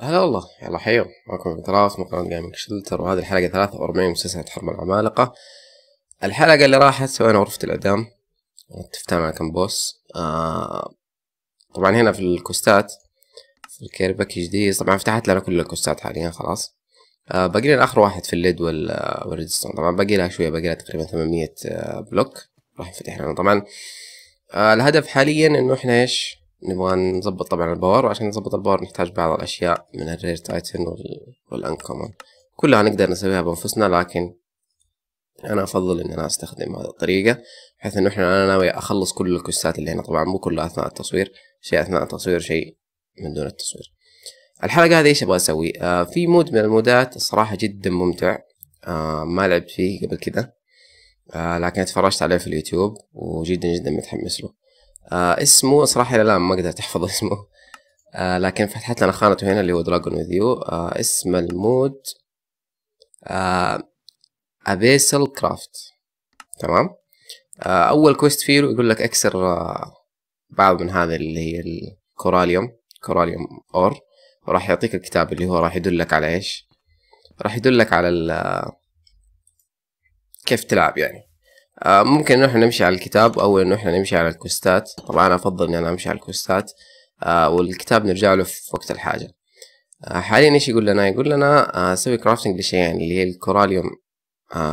هلا والله يلا حيو معكم تراس من قناة جيمنج شلتر وهذه الحلقة 43 من سلسلة حرب العمالقة الحلقة اللي راحت سوينا غرفة الإعدام تفتح مع كم بوس آه طبعا هنا في الكوستات في الكير جديد دي طبعا فتحت لنا كل الكوستات حاليا خلاص آه باقي لنا آخر واحد في الليد آه، والريدستون طبعا باقي لها شوية باقي لها تقريبا 800 آه، بلوك راح ينفتح لنا طبعا آه الهدف حاليا إنه إحنا إيش نبغى نظبط طبعا الباور وعشان نظبط الباور نحتاج بعض الأشياء من الرير تايتن والأنكومن كلها نقدر نسويها بأنفسنا لكن أنا أفضل إن أنا أستخدم هذه الطريقة بحيث إنه إحنا أنا ناوي أخلص كل الكوستات اللي هنا طبعا مو كلها أثناء التصوير شيء أثناء التصوير شيء من دون التصوير الحلقة هذه إيش أبغى أسوي آه في مود من المودات الصراحة جدا ممتع آه ما لعبت فيه قبل كده آه لكن اتفرجت عليه في اليوتيوب وجدا جدا متحمس له آه اسمه صراحة لا ما اقدر احفظ اسمه آه لكن فتحت لنا خانته هنا اللي هو دراجون وذ يو آه اسم المود آه ابيسل كرافت تمام آه اول كويست فيه يقول لك اكسر آه بعض من هذا اللي هي الكوراليوم كوراليوم اور وراح يعطيك الكتاب اللي هو راح يدلك على ايش راح يدلك على آه، كيف تلعب يعني آه، ممكن نحن احنا نمشي على الكتاب او انه احنا نمشي على الكوستات طبعا انا افضل اني انا امشي على الكوستات آه، والكتاب نرجع له في وقت الحاجة آه، حاليا ايش يقول لنا يقول لنا سوي كرافتنج لشيء يعني اللي هي الكوراليوم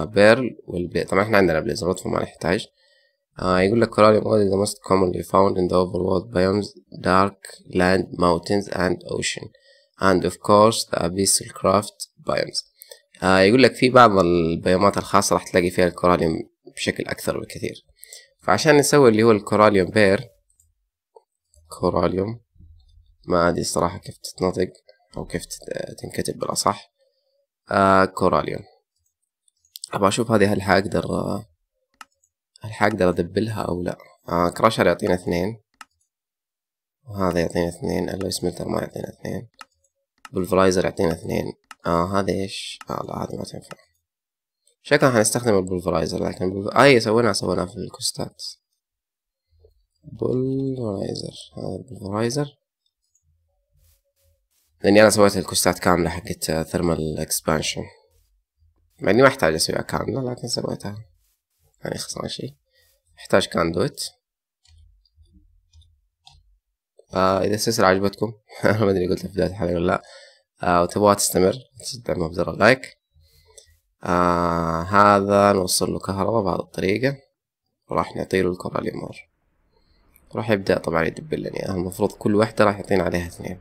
بيرل والبي... طبعا احنا عندنا بليزرات فما نحتاج يقول لك كوراليوم gold ذا موست كومونلي فاوند ان ذا اوفر overworld biomes دارك لاند mountains اند اوشن اند اوف كورس ذا ابيس craft biomes يقول لك في بعض البيومات الخاصة راح تلاقي فيها الكوراليوم بشكل أكثر بكثير فعشان نسوي اللي هو الكوراليوم بير كوراليوم ما أدري الصراحة كيف تتنطق أو كيف تنكتب بالأصح آه كوراليوم أبغى أشوف هذه هل حأقدر هل حأقدر أدبلها أو لا آه كراشر يعطينا اثنين وهذا يعطينا اثنين ألو سميلتر ما يعطينا اثنين بولفرايزر يعطينا اثنين آه هذا ايش؟ آه لا هذا ما تنفع شكلها هنستخدم البولفرايزر لكن بول... آه، اي سويناها سويناها في الكوستات بولفرايزر هذا البولفرايزر لاني انا سويت الكوستات كاملة حقت ثيرمال آه، اكسبانشن مع اني ما احتاج اسويها كاملة لكن سويتها يعني خسران شي احتاج كاندويت آه اذا السلسلة عجبتكم ما ادري قلتها في بداية الحلقة ولا لا آه وتبغاها تستمر تدعمها بزر اللايك آه هذا نوصل له كهرباء بهذه الطريقة راح نعطيله الكرة اليمار راح يبدأ طبعا يدبلني أنا المفروض كل واحدة راح يعطينا عليها اثنين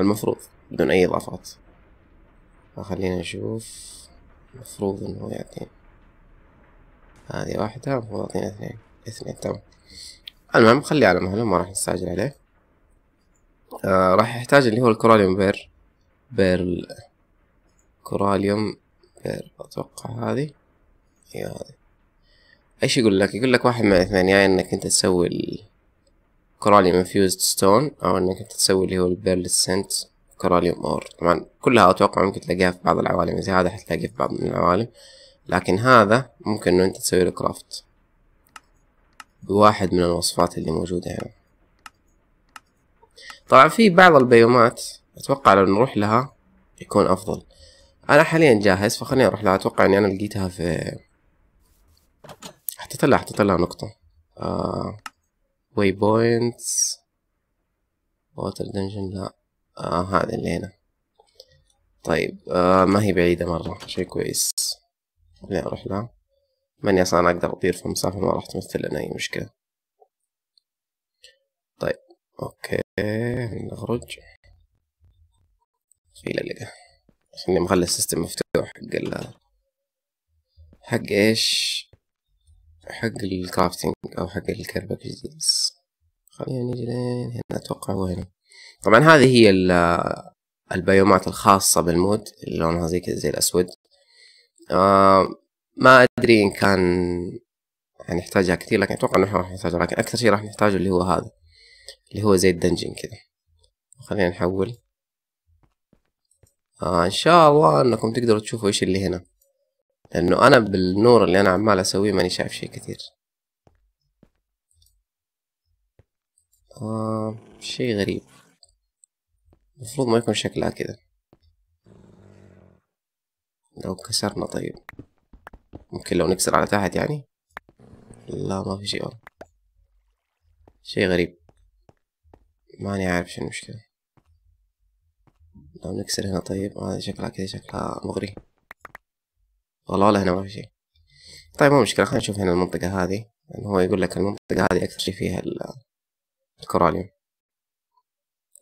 المفروض بدون أي إضافات خلينا نشوف المفروض إنه يعطينا هذه واحدة المفروض يعطينا اثنين اثنين تمام المهم خليه على مهله ما راح نستعجل عليه آه راح يحتاج اللي هو الكوراليوم بير بير كوراليوم غير اتوقع هذه هي إيه، هذه ايش يقول لك يقول لك واحد من الاثنين يا يعني انك انت تسوي الكوراليوم انفيوزد ستون او انك انت تسوي اللي هو البيرل سنت كوراليوم اور طبعا كلها اتوقع ممكن تلاقيها في بعض العوالم زي هذا حتلاقيه في بعض من العوالم لكن هذا ممكن انه انت تسوي له كرافت بواحد من الوصفات اللي موجودة هنا طبعا في بعض البيومات اتوقع لو نروح لها يكون افضل انا حاليا جاهز فخليني اروح لها اتوقع اني انا لقيتها في حطيت لها حطيت لها نقطة آه. واي بوينتس ووتر دنجن لا آه هذا اللي هنا طيب آه ما هي بعيدة مرة شي كويس خليني اروح لها ماني اصلا اقدر اطير في مسافة ما راح تمثل لنا اي مشكلة طيب اوكي نخرج في اللقاء خليني مخلي السيستم مفتوح حق ال حق ايش حق الكرافتنج او حق الكير باكجز خلينا نجي لين هنا اتوقع هنا طبعا هذه هي البيومات الخاصة بالمود اللي لونها زي كذا زي الأسود آه ما أدري إن كان هنحتاجها كتير لكن أتوقع إنه راح نحتاجها لكن أكثر شي راح نحتاجه اللي هو هذا اللي هو زي الدنجن كذا خلينا نحول آه ان شاء الله انكم تقدروا تشوفوا ايش اللي هنا لانه انا بالنور اللي انا عمال اسويه ماني شايف شيء كثير آه شيء غريب المفروض ما يكون شكلها كذا لو كسرنا طيب ممكن لو نكسر على تحت يعني لا ما في شيء شيء غريب ماني عارف شنو المشكله لو نكسر هنا طيب هذا آه شكلها كذا شكلها مغري والله ولا هنا ما في شيء طيب مو مشكلة خلينا نشوف هنا المنطقة هذه لأن يعني هو يقول لك المنطقة هذه أكثر شيء فيها الكوراليوم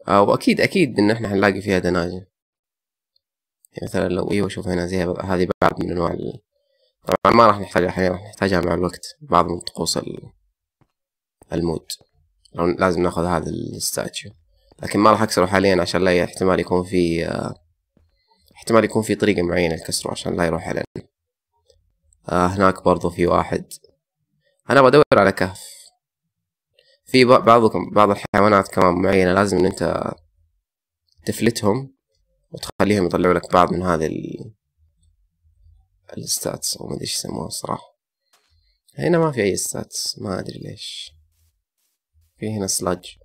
أو آه، وأكيد أكيد إن إحنا هنلاقي فيها دناجن يعني مثلا لو ايوه شوف هنا زي هذه بعض من انواع ال... طبعا ما راح نحتاجها حاليا راح نحتاجها مع الوقت بعض من طقوس المود لازم ناخذ هذا الستاتيو لكن ما راح اكسره حاليا عشان لا احتمال يكون في آه، احتمال يكون في طريقة معينة لكسره عشان لا يروح علينا آه، هناك برضو في واحد انا بدور على كهف في بعضكم بعض الحيوانات كمان معينة لازم ان انت تفلتهم وتخليهم يطلعوا لك بعض من هذه ال... الستاتس او ما ادري ايش يسموها الصراحة هنا ما في اي ستاتس ما ادري ليش في هنا سلاج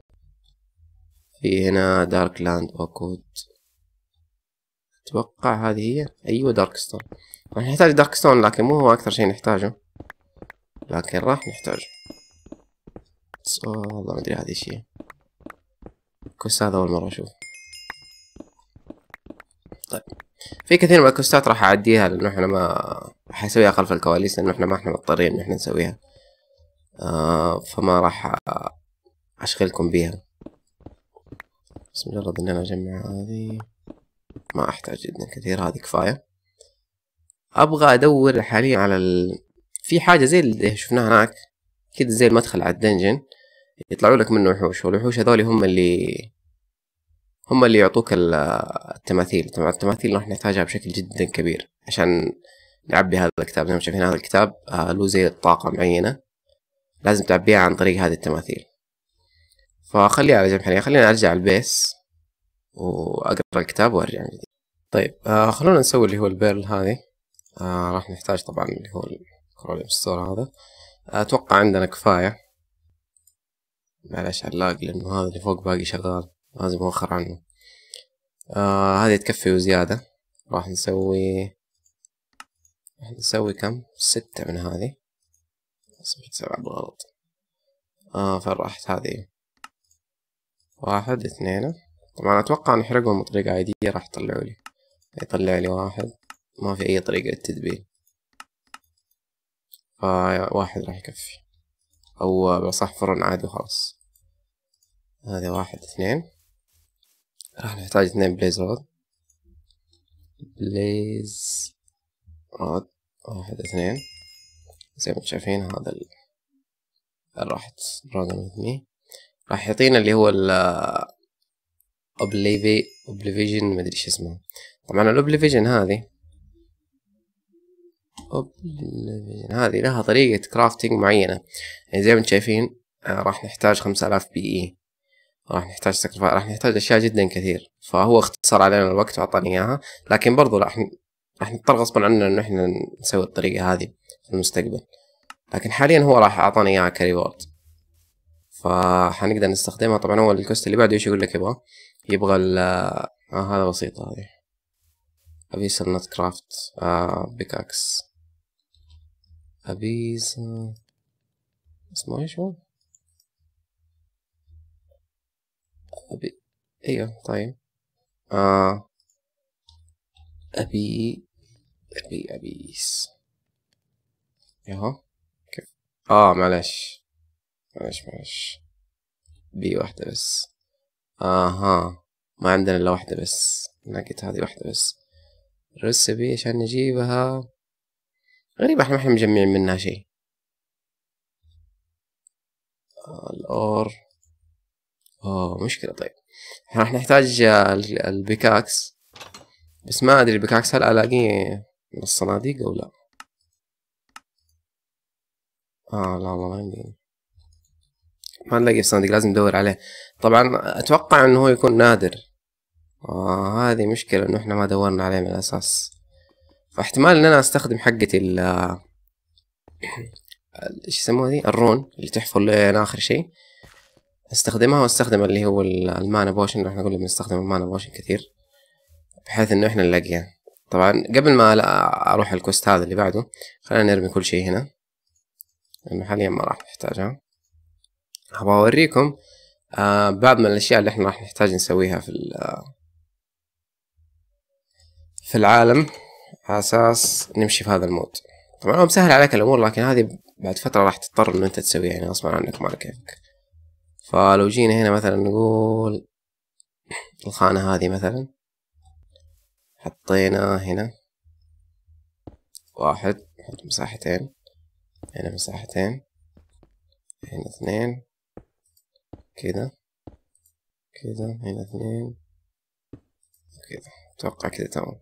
في هنا دارك لاند اوكود اتوقع هذه هي ايوه دارك ستون راح نحتاج دارك ستون لكن مو هو اكثر شيء نحتاجه لكن راح نحتاجه بس والله ما ادري هذه شيء كوست هذا اول مره اشوف طيب في كثير من الكوستات راح اعديها لانه احنا ما راح اسويها خلف الكواليس لانه احنا ما احنا مضطرين ان احنا نسويها آه فما راح اشغلكم بيها بس مجرد ان انا اجمع هذه ما احتاج جدا كثير هذه كفاية ابغى ادور حاليا على ال... في حاجة زي اللي شفناها هناك كده زي المدخل على الدنجن يطلعوا لك منه وحوش والوحوش هذول هم اللي هم اللي يعطوك التماثيل طبعا التماثيل راح نحتاجها بشكل جدا كبير عشان نعبي هذا الكتاب زي ما شايفين هذا الكتاب آه، له زي طاقة معينة لازم تعبيها عن طريق هذه التماثيل فخليها على جنب حاليا خليني ارجع البيس واقرا الكتاب وارجع من جديد طيب آه خلونا نسوي اللي هو البيرل هذه آه راح نحتاج طبعا اللي هو الكروليوم ستور هذا اتوقع عندنا كفايه معلش علاق لانه هذا اللي فوق باقي شغال لازم اوخر عنه آه هذه تكفي وزياده راح نسوي راح نسوي كم ستة من هذه صفحه سبعة بالغلط آه فين راحت هذه واحد اثنين طبعا اتوقع نحرقهم بطريقة عادية راح يطلعوا لي يطلع لي واحد ما في اي طريقة فا واحد راح يكفي او بصح فرن عادي وخلاص هذا واحد اثنين راح نحتاج اثنين بليز رود بليز رود واحد اثنين زي ما شايفين هذا ال... راحت دراجون وذ راح يعطينا اللي هو ال اوبليفي اوبليفيجن مدري ايش اسمه طبعا الاوبليفيجن هذه اوبليفيجن هذه لها طريقة كرافتنج معينة يعني زي ما انتم شايفين آه، راح نحتاج خمسة الاف بي اي e. راح نحتاج سكرفايس راح نحتاج اشياء جدا كثير فهو اختصر علينا الوقت واعطاني اياها لكن برضو راح راح نضطر غصبا عننا انه احنا نسوي الطريقة هذه في المستقبل لكن حاليا هو راح اعطاني اياها كريورد فهنقدر نستخدمها طبعا هو الكوست اللي بعده ايش يقول لك يبغى يبغى ال آه هذا بسيطة هذه أبيسل نوت كرافت آه بيكاكس أبيس اسمه ايش هو؟ أبي ايوه طيب آه أبي أبي أبيس ياهو كيف آه معلش معلش معلش بي واحدة بس اها ما عندنا الا واحدة بس لقيت هذه واحدة بس بي عشان نجيبها غريبة احنا ما احنا مجمعين منها شيء الأور اوه مشكلة طيب احنا راح نحتاج البيكاكس بس ما ادري البيكاكس هل الاقيه من الصناديق او لا اه لا والله ما عندي ما نلاقي في صندوق لازم ندور عليه طبعا اتوقع انه هو يكون نادر آه هذه مشكلة انه احنا ما دورنا عليه من الاساس فاحتمال ان انا استخدم حقتي ال ايش يسموها ذي الرون اللي تحفر لين اخر شيء استخدمها واستخدم اللي هو المانا بوشن احنا كلنا بنستخدم المانا بوشن كثير بحيث انه احنا نلاقيها طبعا قبل ما اروح الكوست هذا اللي بعده خلينا نرمي كل شيء هنا لانه حاليا ما راح نحتاجها ابغى اوريكم آه، بعض من الاشياء اللي احنا راح نحتاج نسويها في في العالم على اساس نمشي في هذا المود طبعا هو مسهل عليك الامور لكن هذه بعد فترة راح تضطر ان انت تسويها يعني غصبا عنك ما كيفك فلو جينا هنا مثلا نقول الخانة هذه مثلا حطينا هنا واحد نحط مساحتين هنا مساحتين هنا اثنين كده كده هنا اثنين كده اتوقع كده تمام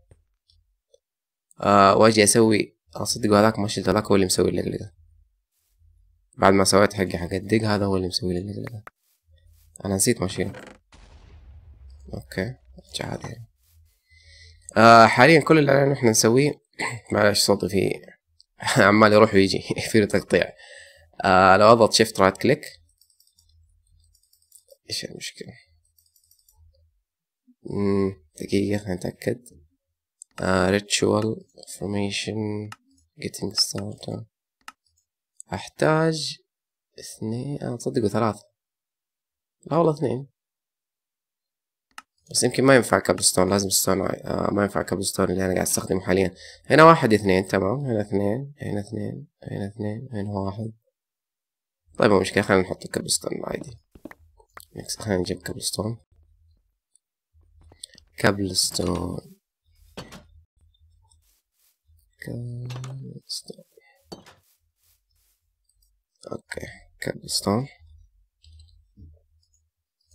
آه واجي اسوي اصدق هذاك ما شلت هذاك هو اللي مسوي اللي ده بعد ما سويت حقي حق الدق هذا هو اللي مسوي اللي ده انا نسيت ماشينه اوكي ارجع هذه آه حاليا كل اللي احنا نسويه معلش صوتي في عمال يروح ويجي في تقطيع آه لو اضغط شيفت رايت كليك ايش المشكلة مم. دقيقة نتأكد uh, آه، ritual information getting started احتاج اثنين انا آه، تصدقوا ثلاثة لا والله اثنين بس يمكن ما ينفع كابلستون لازم ستون آه ما ينفع كابلستون اللي انا قاعد استخدمه حاليا هنا واحد اثنين تمام هنا اثنين هنا اثنين هنا اثنين هنا واحد طيب مو مشكلة خلينا نحط الكابلستون العادي نكس خلينا نجيب كابلستون كابلستون كابلستون اوكي كابلستون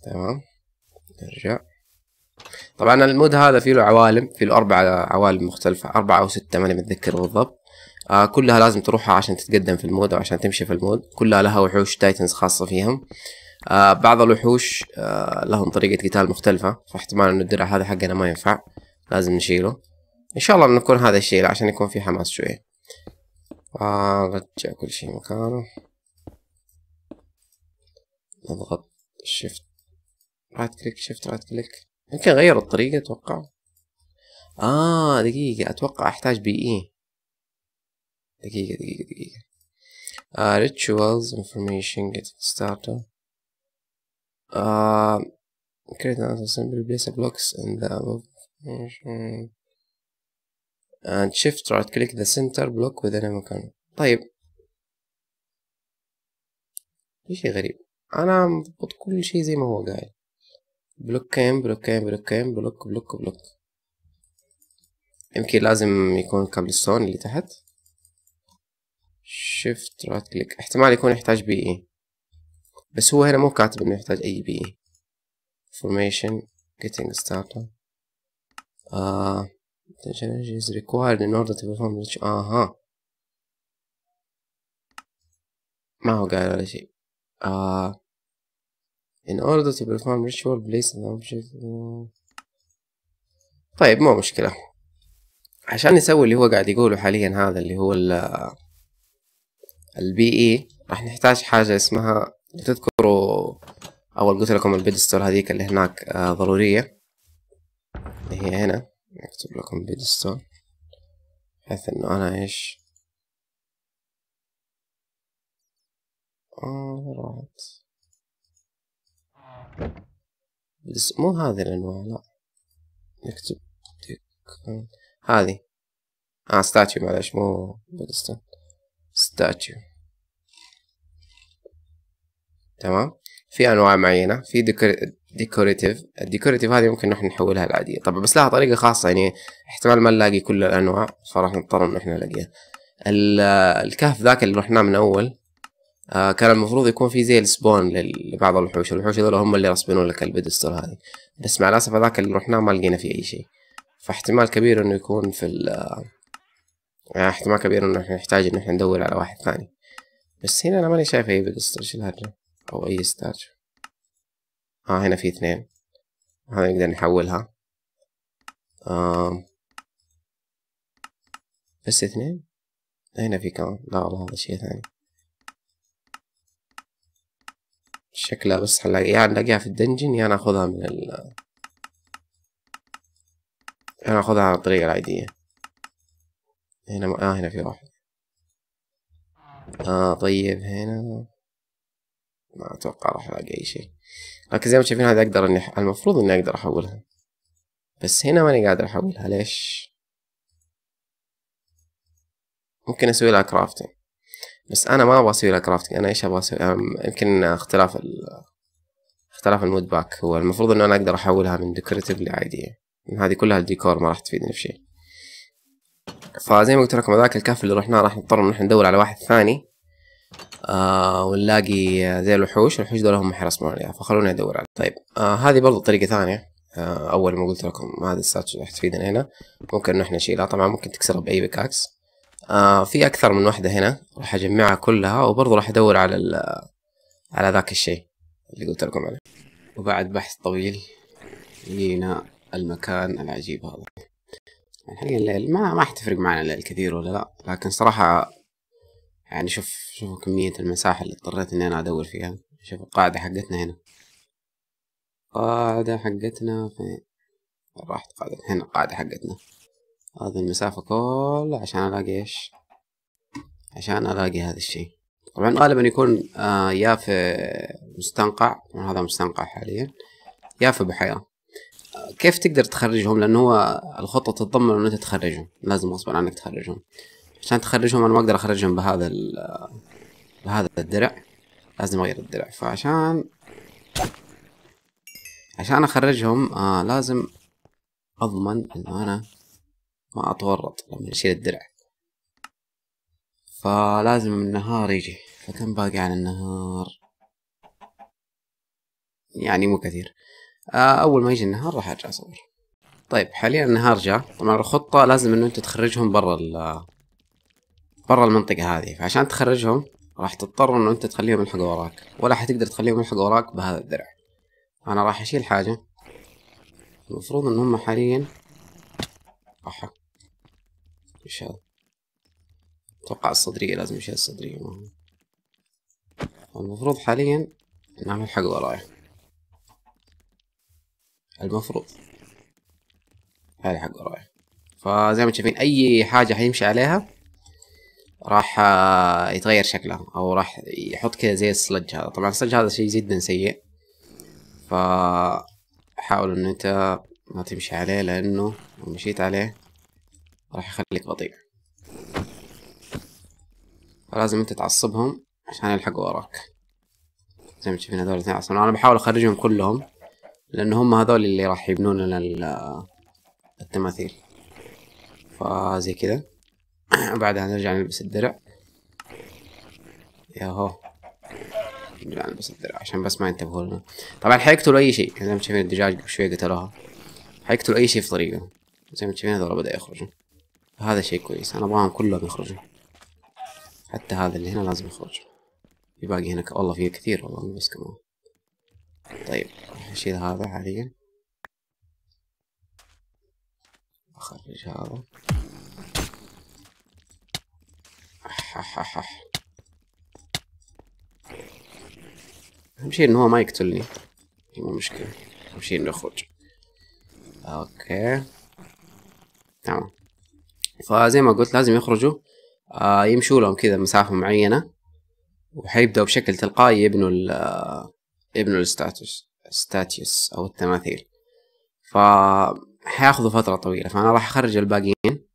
تمام نرجع طبعا المود هذا فيه له عوالم فيه له اربع عوالم مختلفة اربعة او ستة ماني متذكر بالضبط آه كلها لازم تروحها عشان تتقدم في المود او عشان تمشي في المود كلها لها وحوش تايتنز خاصة فيهم آه، بعض الوحوش آه، لهم طريقة قتال مختلفة فاحتمال انه الدرع هذا حقنا ما ينفع لازم نشيله ان شاء الله بنكون هذا الشيء عشان يكون في حماس شوية نرجع آه، كل شيء مكانه نضغط شيفت رايت كليك شيفت رايت كليك يمكن غير الطريقة اتوقع اه دقيقة اتوقع احتاج بي اي دقيقة دقيقة دقيقة uh, rituals information get started create an assembly place a blocks in the above and shift right click the center block within a مكان طيب في شي غريب انا مضبط كل شي زي ما هو قاعد بلوكين بلوكين بلوكين بلوك بلوك بلوك يمكن لازم يكون كابلستون اللي تحت شيفت رايت كليك احتمال يكون يحتاج بي اي e. بس هو هنا مو كاتب انه يحتاج اي بي اي information getting started آه uh, is required in order to perform which اها ما هو قال ولا شيء آه in order to perform ritual place an object طيب مو مشكلة عشان نسوي اللي هو قاعد يقوله حاليا هذا اللي هو ال البي اي e، راح نحتاج حاجة اسمها تذكروا اول قلت لكم البيدستول هذيك اللي هناك آه ضرورية اللي هي هنا اكتب لكم بيدستول بحيث انه انا ايش آه بس مو هذه الانواع لا نكتب هذه اه ستاتيو معلش مو ستور ستاتيو تمام في انواع معينه في ديكوريتيف الديكوريتيف هذه ممكن نحن نحولها العادية طبعا بس لها طريقة خاصة يعني احتمال ما نلاقي كل الأنواع فراح نضطر إن احنا نلاقيها الكهف ذاك اللي رحناه من أول آه كان المفروض يكون في زي السبون لبعض الوحوش الوحوش هذول هم اللي رسبنوا لك البيدستور هذه بس مع الأسف هذاك اللي رحناه ما لقينا فيه أي شيء فاحتمال كبير إنه يكون في ال آه، احتمال كبير إنه احنا نحتاج إن احنا ندور على واحد ثاني بس هنا أنا ماني شايف أي بيدستول شو الهرجة أو أي ستاتش ها هنا في اثنين هنا نقدر نحولها آه. بس اثنين هنا في كمان لا والله هذا شيء ثاني شكلها بس حلاقي يا نلاقيها في الدنجن يا ناخذها من ال يا ناخذها عن الطريقة العادية هنا م... آه هنا في واحد آه طيب هنا ما اتوقع راح الاقي اي شيء لكن زي ما شايفين هذا اقدر اني المفروض اني اقدر احولها بس هنا ماني قادر احولها ليش ممكن اسوي لها كرافتنج بس انا ما ابغى اسوي لها كرافتنج انا ايش ابغى اسوي يمكن اختلاف ال... اختلاف المود باك هو المفروض انه انا اقدر احولها من ديكوريتيف لعادية هذه كلها الديكور ما راح تفيدني في شيء فزي ما قلت لكم هذاك الكهف اللي رحناه راح نضطر ان احنا ندور على واحد ثاني آه ونلاقي زي الوحوش الوحوش دول هم حيرسمون عليها فخلوني ادور عليها طيب آه هذه برضو طريقه ثانيه آه اول ما قلت لكم هذا الساتش راح تفيدنا هنا ممكن نحن احنا نشيلها طبعا ممكن تكسرها باي بيكاكس آه في اكثر من واحده هنا راح اجمعها كلها وبرضو راح ادور على على ذاك الشيء اللي قلت لكم عليه وبعد بحث طويل لقينا المكان العجيب هذا الحقيقة الليل ما ما حتفرق معنا الليل كثير ولا لا لكن صراحة يعني شوف شوفوا كمية المساحة اللي اضطريت اني انا ادور فيها شوف القاعدة حقتنا هنا القاعدة حقتنا فين راحت قاعدة هنا القاعدة حقتنا هذه المسافة كلها عشان الاقي ايش عشان الاقي هذا الشي طبعا غالبا يكون آه، يا في مستنقع طبعا هذا مستنقع حاليا يا في بحيرة كيف تقدر تخرجهم لأن هو الخطة تتضمن أن أنت تخرجهم لازم غصبا عنك تخرجهم عشان تخرجهم انا ما اقدر اخرجهم بهذا ال بهذا الدرع لازم اغير الدرع فعشان عشان اخرجهم آه لازم اضمن ان انا ما اتورط لما اشيل الدرع فلازم النهار يجي فكم باقي على النهار يعني مو كثير آه اول ما يجي النهار راح ارجع اصور طيب حاليا النهار جاء طبعا الخطة لازم انه انت تخرجهم برا برا المنطقة هذه فعشان تخرجهم راح تضطر انه انت تخليهم يلحقوا وراك ولا حتقدر تخليهم يلحقوا وراك بهذا الدرع انا راح اشيل حاجة المفروض ان هم حاليا احا ايش هذا اتوقع الصدرية لازم اشيل الصدرية المفروض حاليا انهم يلحقوا وراي المفروض هاي حق وراي فزي ما شايفين اي حاجة حيمشي عليها راح آه، يتغير شكله او راح يحط كذا زي السلج هذا طبعا السلج هذا شيء جدا سيء ف حاول ان انت ما تمشي عليه لانه لو مشيت عليه راح يخليك بطيء فلازم انت تعصبهم عشان يلحقوا وراك زي ما تشوفين هذول الاثنين عصبين انا بحاول اخرجهم كلهم لان هم هذول اللي راح يبنون لنا التماثيل فزي كذا بعدها نرجع نلبس الدرع ياهو نرجع نلبس الدرع عشان بس ما ينتبهوا لنا طبعا حيقتلوا اي شيء يعني زي ما شايفين الدجاج قبل شوي قتلوها حيقتلوا اي شيء في طريقهم زي ما شايفين هذول بدأ يخرجوا هذا شيء كويس انا ابغاهم كلهم يخرجوا حتى هذا اللي هنا لازم يخرج في باقي هنا والله فيه كثير والله بس كمان طيب اشيل هذا حاليا اخرج هذا اهم شيء انه هو ما يقتلني مو مشكلة اهم شيء انه يخرج اوكي تمام فزي ما قلت لازم يخرجوا آه يمشوا لهم كذا مسافة معينة وحيبدأوا بشكل تلقائي يبنوا ال آه، يبنوا الستاتوس ستاتيوس او التماثيل ف حياخذوا فترة طويلة فأنا راح أخرج الباقيين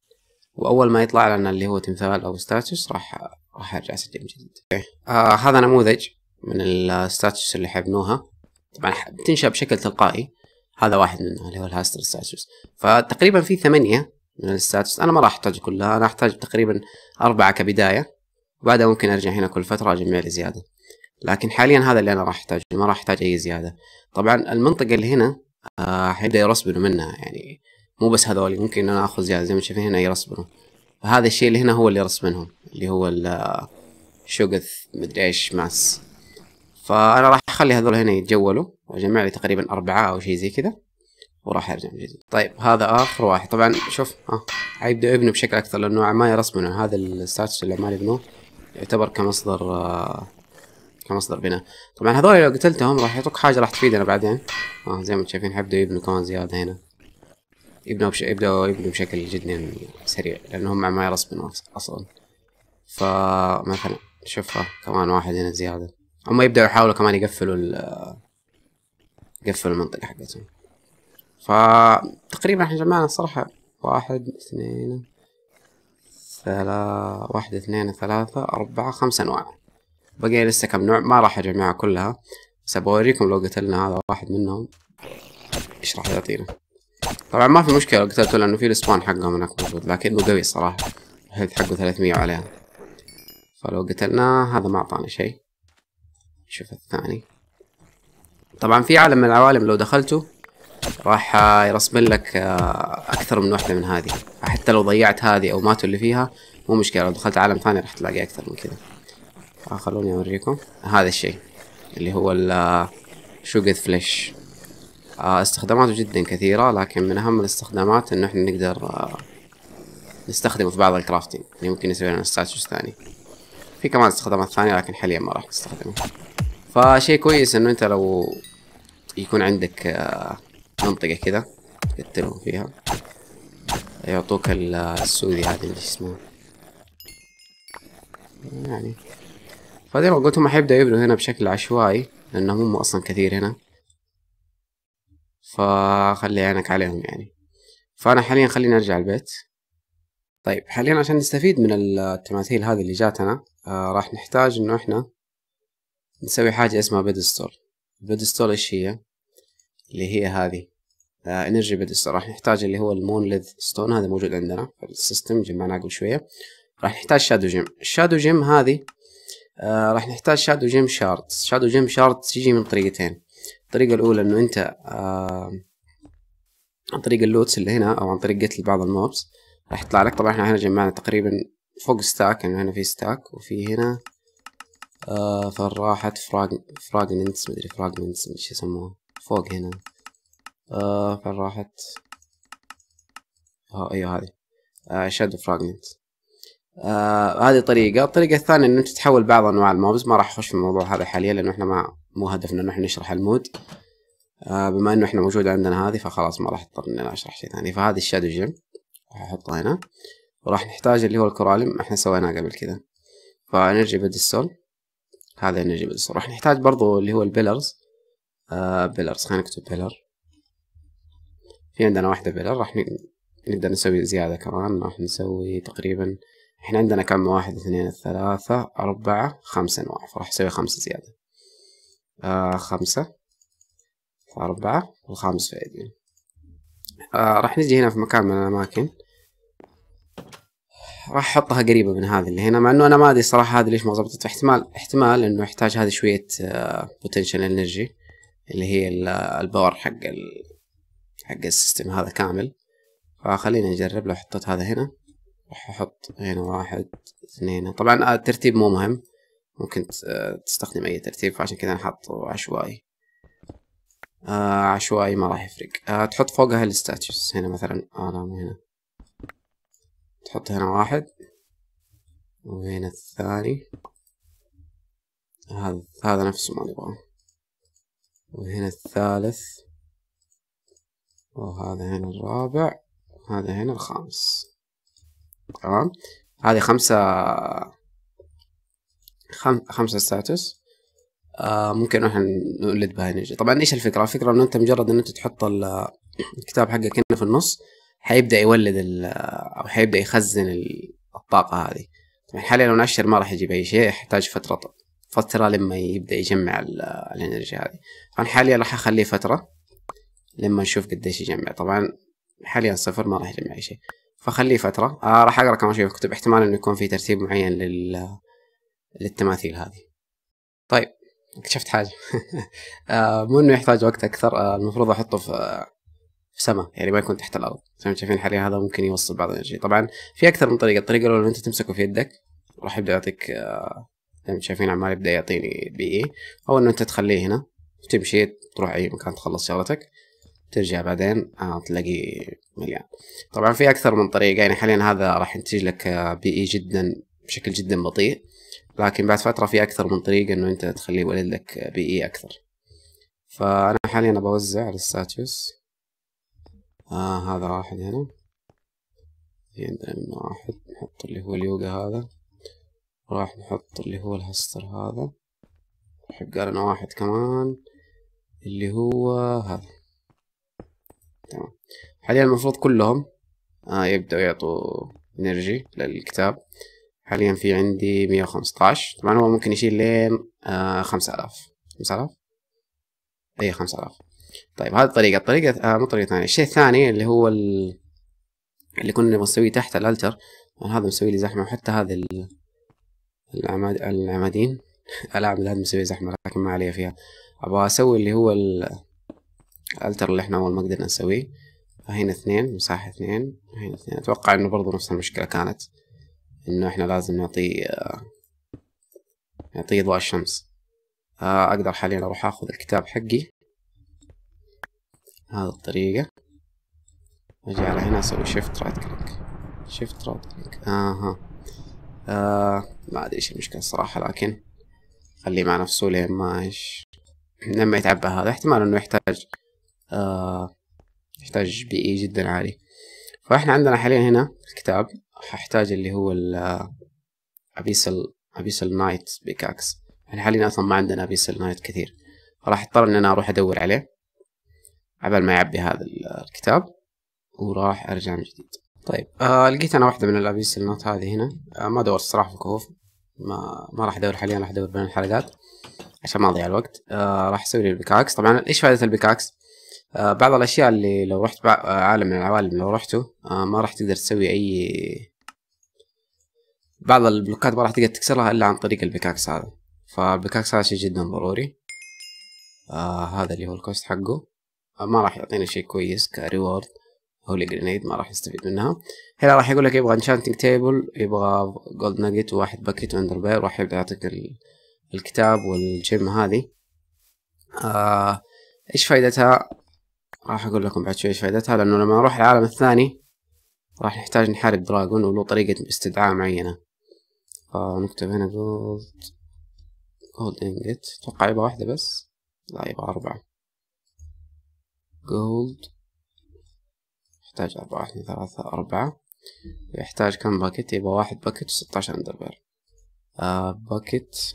واول ما يطلع لنا اللي هو تمثال او ستاتس راح راح ارجع اسجل من جديد آه هذا نموذج من الستاتس اللي حبنوها طبعا بتنشا بشكل تلقائي هذا واحد منها اللي هو الهاستر ستاتس فتقريبا في ثمانية من الستاتس انا ما راح احتاج كلها انا احتاج تقريبا اربعة كبداية وبعدها ممكن ارجع هنا كل فترة اجمع لي زيادة لكن حاليا هذا اللي انا راح احتاجه ما راح احتاج اي زيادة طبعا المنطقة اللي هنا آه حيبدا يرسبنوا منها يعني مو بس هذول ممكن انا اخذ زياده زي ما شايفين هنا يرسبنهم فهذا الشيء اللي هنا هو اللي منهم اللي هو الشقث مدري ايش ماس فانا راح اخلي هذول هنا يتجولوا واجمع لي تقريبا اربعه او شيء زي كذا وراح ارجع جديد طيب هذا اخر واحد طبعا شوف ها آه، حيبدأ يبنوا بشكل اكثر لانه عمال يرسمونه هذا الستاتس اللي عمال يبنوه يعتبر كمصدر آه، كمصدر بناء طبعا هذول لو قتلتهم راح يعطوك حاجه راح تفيدنا بعدين ها آه، زي ما انتم شايفين حيبدأوا يبنوا كمان زياده هنا يبنوا بش... يبدأوا يبنوا بشكل جدا سريع لأن هم مايرس يرسمون أصلا فمثلا شوفها كمان واحد هنا زيادة هم يبدأوا يحاولوا كمان يقفلوا ال يقفلوا المنطقة حقتهم فتقريبا احنا جمعنا الصراحة واحد اثنين ثلاثة واحد اثنين ثلاثة أربعة خمسة أنواع بقي لسه كم نوع ما راح أجمعها كلها بس بوريكم لو قتلنا هذا واحد منهم ايش راح يعطينا طبعا ما في مشكلة لو قتلته لأنه في السبان حقه هناك موجود لكنه قوي صراحة الهيلث حقه 300 عليها فلو قتلناه هذا ما أعطاني شيء شوف الثاني طبعا في عالم من العوالم لو دخلته راح يرسمن لك آه، أكثر من واحدة من هذه حتى لو ضيعت هذه أو ماتوا اللي فيها مو مشكلة لو دخلت عالم ثاني راح تلاقي أكثر من كذا خلوني أوريكم هذا الشيء اللي هو آه، شوجت فليش آه، استخداماته جدا كثيرة لكن من أهم الاستخدامات إنه إحنا نقدر آه، نستخدمه في بعض الكرافتين يعني ممكن نسوي لنا ستاتشوز ثاني في كمان استخدامات ثانية لكن حاليا ما راح نستخدمه فشي كويس إنه أنت لو يكون عندك آه، منطقة كذا تقتلهم فيها يعطوك السوذي هذي اللي اسمه يعني فزي ما قلت هم حيبدأوا يبنوا هنا بشكل عشوائي لأنهم هم أصلا كثير هنا فخلي عينك عليهم يعني فأنا حاليا خليني أرجع البيت طيب حاليا عشان نستفيد من التماثيل هذه اللي جاتنا آه راح نحتاج إنه إحنا نسوي حاجة اسمها بيدستول بيدستول إيش هي؟ اللي هي هذه انرجي آه، بيدستول راح نحتاج اللي هو المونليث ستون هذا موجود عندنا في السيستم جمعناه قبل شوية راح نحتاج شادو جيم الشادو جيم هذه آه راح نحتاج شادو جيم شارت شادو جيم شارت تيجي من طريقتين الطريقة الأولى إنه أنت آه عن طريق اللوتس اللي هنا أو عن طريق قتل بعض الموبس راح يطلع لك طبعا إحنا هنا جمعنا تقريبا فوق ستاك يعني هنا في ستاك وفي هنا آه فراحت فراج فراجمنتس مدري فراجمنتس مدري شو يسموها فوق هنا آه فراحت آه أيوه هذه آه شادو فراجمنت آه هذه طريقة الطريقة الثانية إن أنت تحول بعض أنواع الموبز ما راح أخش في الموضوع هذا حاليا لأنه إحنا ما مو هدفنا انه احنا نشرح المود آه بما انه احنا موجود عندنا هذه فخلاص ما راح اضطر اني اشرح شيء ثاني فهذه الشادو جيم راح احطها هنا وراح نحتاج اللي هو الكوراليم احنا سويناه قبل كذا فانرجي بدستول هذا انرجي بدستول راح نحتاج برضو اللي هو البيلرز آه بيلرز خلينا نكتب بيلر في عندنا واحدة بيلر راح نقدر نسوي زيادة كمان راح نسوي تقريبا احنا عندنا كم واحد اثنين ثلاثة أربعة خمسة نواف فراح نسوي خمسة زيادة آه خمسة في أربعة والخامس في يعني. اثنين آه راح نجي هنا في مكان من الأماكن راح احطها قريبه من هذه اللي هنا مع انه انا ما ادري صراحه هذه ليش ما ظبطت فاحتمال احتمال انه يحتاج هذه شويه بوتنشال آه، انرجي اللي هي الباور آه، حق ال... حق السيستم هذا كامل فخلينا نجرب لو حطيت هذا هنا راح احط هنا واحد اثنين طبعا آه، الترتيب مو مهم ممكن تستخدم أي ترتيب فعشان كذا نحط عشوائي آه عشوائي ما راح يفرق آه تحط فوقها الستاتيوس هنا مثلا آه نعم، هنا تحط هنا واحد وهنا الثاني هذا هذا نفسه ما نبغاه وهنا الثالث وهذا هنا الرابع وهذا هنا الخامس تمام هذه خمسة خم... خمسة ستاتس آه ممكن احنا نولد بها انرجي طبعا ايش الفكره الفكره انه انت مجرد ان انت تحط الكتاب حقك هنا في النص حيبدا يولد ال... او حيبدا يخزن الطاقه هذه طبعا حاليا لو نشر ما راح يجيب اي شيء يحتاج فتره فتره لما يبدا يجمع الانرجي هذه طبعا حاليا راح اخليه فتره لما نشوف قديش يجمع طبعا حاليا صفر ما راح يجمع اي شيء فخليه فتره آه راح اقرا كمان شويه الكتب احتمال انه يكون في ترتيب معين لل للتماثيل هذه طيب اكتشفت حاجه آه، مو انه يحتاج وقت اكثر آه، المفروض احطه في في سما يعني ما يكون تحت الارض زي ما شايفين حاليا هذا ممكن يوصل بعض الانرجي طبعا في اكثر من طريقه الطريقه الاولى انت تمسكه في يدك راح يبدا يعطيك زي آه، ما شايفين عمال يبدا يعطيني بي اي او انه انت تخليه هنا تمشي تروح اي مكان تخلص شغلتك ترجع بعدين تلاقي مليان طبعا في اكثر من طريقه يعني حاليا هذا راح ينتج لك بي اي جدا بشكل جدا بطيء لكن بعد فتره في اكثر من طريقه انه انت تخليه يولد لك بي اي اكثر فانا حاليا بوزع الستاتيوس آه هذا واحد هنا في عندنا منه واحد نحط اللي هو اليوغا هذا راح نحط اللي هو الهستر هذا حق لنا واحد كمان اللي هو هذا تمام حاليا المفروض كلهم آه يبدأوا يعطوا انرجي للكتاب حاليا في عندي مية وخمستاش طبعا هو ممكن يشيل لين آه، خمسة آلاف خمسة آلاف أي خمسة آلاف طيب هذه الطريقه الطريقة آه مو طريقة ثانية الشيء الثاني اللي هو ال... اللي كنا بنسويه تحت الألتر أنا آه، هذا مسوي لي زحمة وحتى هذا ال... العماد... العمادين العمد هذا مسوي زحمة لكن ما عليه فيها أبغى أسوي اللي هو ال... الألتر اللي احنا أول ما قدرنا نسويه هنا اثنين مساحة اثنين هنا اثنين أتوقع إنه برضه نفس المشكلة كانت انه احنا لازم نعطيه آه، نعطيه ضوء الشمس آه، اقدر حاليا اروح اخذ الكتاب حقي هذا الطريقة اجي على هنا اسوي شيفت رايت كليك شيفت رايت كليك اها آه ما ادري ايش المشكلة الصراحة لكن خليه مع نفسه لين ما ايش لما يتعبى هذا احتمال انه يحتاج آه يحتاج بي اي جدا عالي فاحنا عندنا حاليا هنا الكتاب ححتاج اللي هو ال ابيسل ابيسل نايت بيكاكس يعني حاليا اصلا ما عندنا ابيسل نايت كثير فراح اضطر ان انا اروح ادور عليه عبال ما يعبي هذا الكتاب وراح ارجع من جديد طيب آه لقيت انا واحده من الابيسل نايت هذه هنا آه ما دور الصراحه في الكهوف ما ما راح ادور حاليا راح ادور بين الحلقات عشان ما اضيع الوقت آه راح اسوي لي البيكاكس طبعا ايش فائده البيكاكس آه بعض الاشياء اللي لو رحت آه، عالم من العوالم لو رحته آه ما راح تقدر تسوي اي بعض البلوكات ما راح تقدر تكسرها الا عن طريق البكاكس هذا فالبكاكس هذا شيء جدا ضروري آه هذا اللي هو الكوست حقه آه ما راح يعطينا شيء كويس كريورد هولي جرينيد ما راح يستفيد منها هنا راح يقول لك يبغى انشانتنج تيبل يبغى جولد ناجت وواحد باكيت واندر بير راح يبدا يعطيك الكتاب والجيم هذه آه ايش فائدتها راح اقول لكم بعد شوي ايش فائدتها لانه لما نروح العالم الثاني راح نحتاج نحارب دراجون وله طريقة استدعاء معينة نكتب هنا جولد جولد انجت اتوقع يبقى واحدة بس لا يبقى أربعة جولد يحتاج أربعة اثنين ثلاثة أربعة يحتاج كم باكت يبقى واحد باكت وستاشر أندربير آه باكت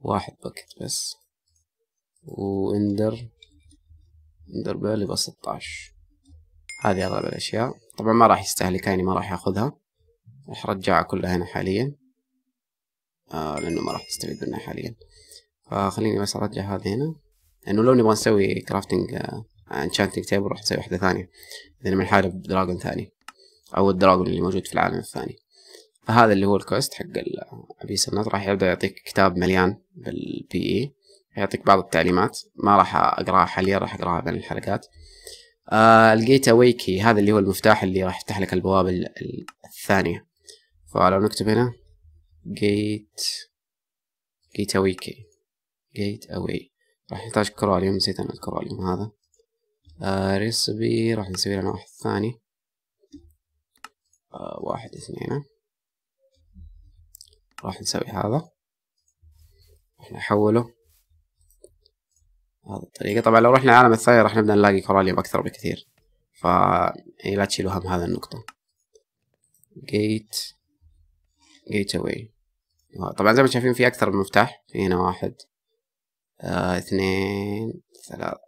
واحد باكت بس واندر اندر بيرل يبقى ستاش هذه اغلب الاشياء طبعا ما راح يستهلكها يعني ما راح ياخذها راح ارجعها كلها هنا حاليا آه لانه ما راح تستفيد منها حاليا فخليني بس ارجع هذه هنا لانه لو نبغى نسوي كرافتنج انشانتنج تيبل راح نسوي واحده ثانيه لان بنحارب دراجون ثاني او الدراجون اللي موجود في العالم الثاني فهذا اللي هو الكوست حق عبيس النظر آه، راح يبدا يعطيك كتاب مليان بالبي اي e. يعطيك بعض التعليمات ما راح اقراها حاليا راح اقراها بين الحلقات آه لقيت اويكي هذا اللي هو المفتاح اللي راح يفتح لك البوابه الثانيه فلو نكتب هنا جيت جيت أوي كي جيت أوي راح نحتاج كراليوم نسيت أنا الكراليوم هذا آه ريسبي راح نسوي لنا واحد ثاني آه واحد اثنين راح نسوي هذا راح نحوله هذه الطريقة طبعا لو رحنا العالم الثاني راح نبدأ نلاقي كراليوم أكثر بكثير فا يعني لا تشيلوا هم هذا النقطة جيت جيت اواي آه، طبعا زي ما شايفين في اكثر من مفتاح في هنا واحد آه اثنين ثلاثة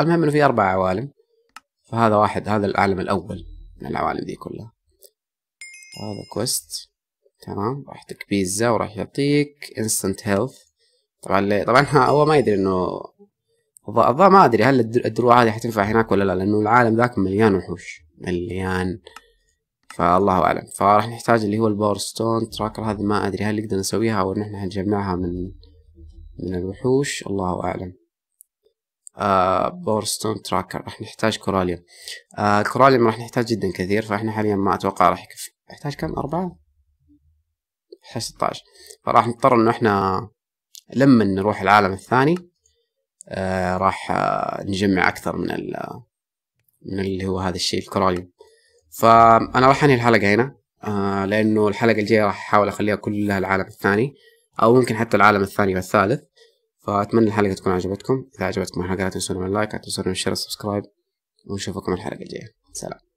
المهم انه في اربع عوالم فهذا واحد هذا العالم الاول من العوالم دي كلها هذا كويست تمام راح يعطيك بيتزا وراح يعطيك انستنت هيلث طبعا ليه طبعا هو ما يدري انه الظاهر ما ادري هل الدروع هذه حتنفع هناك ولا لا لانه العالم ذاك مليان وحوش مليان فالله اعلم فراح نحتاج اللي هو الباور ستون تراكر هذه ما ادري هل نقدر نسويها او ان احنا هنجمعها من من الوحوش الله اعلم آه باور ستون تراكر راح نحتاج كوراليوم آه الكوراليوم راح نحتاج جدا كثير فاحنا حاليا ما اتوقع راح يكفي نحتاج كم أربعة نحتاج 16 فراح نضطر انه احنا لما نروح العالم الثاني آه راح آه نجمع اكثر من ال من اللي هو هذا الشيء الكوراليوم فانا راح انهي الحلقه هنا آه لانه الحلقه الجايه راح احاول اخليها كلها العالم الثاني او ممكن حتى العالم الثاني والثالث فاتمنى الحلقه تكون عجبتكم اذا عجبتكم الحلقه لا تنسون من اللايك لا تنسون من الشير والسبسكرايب ونشوفكم الحلقه الجايه سلام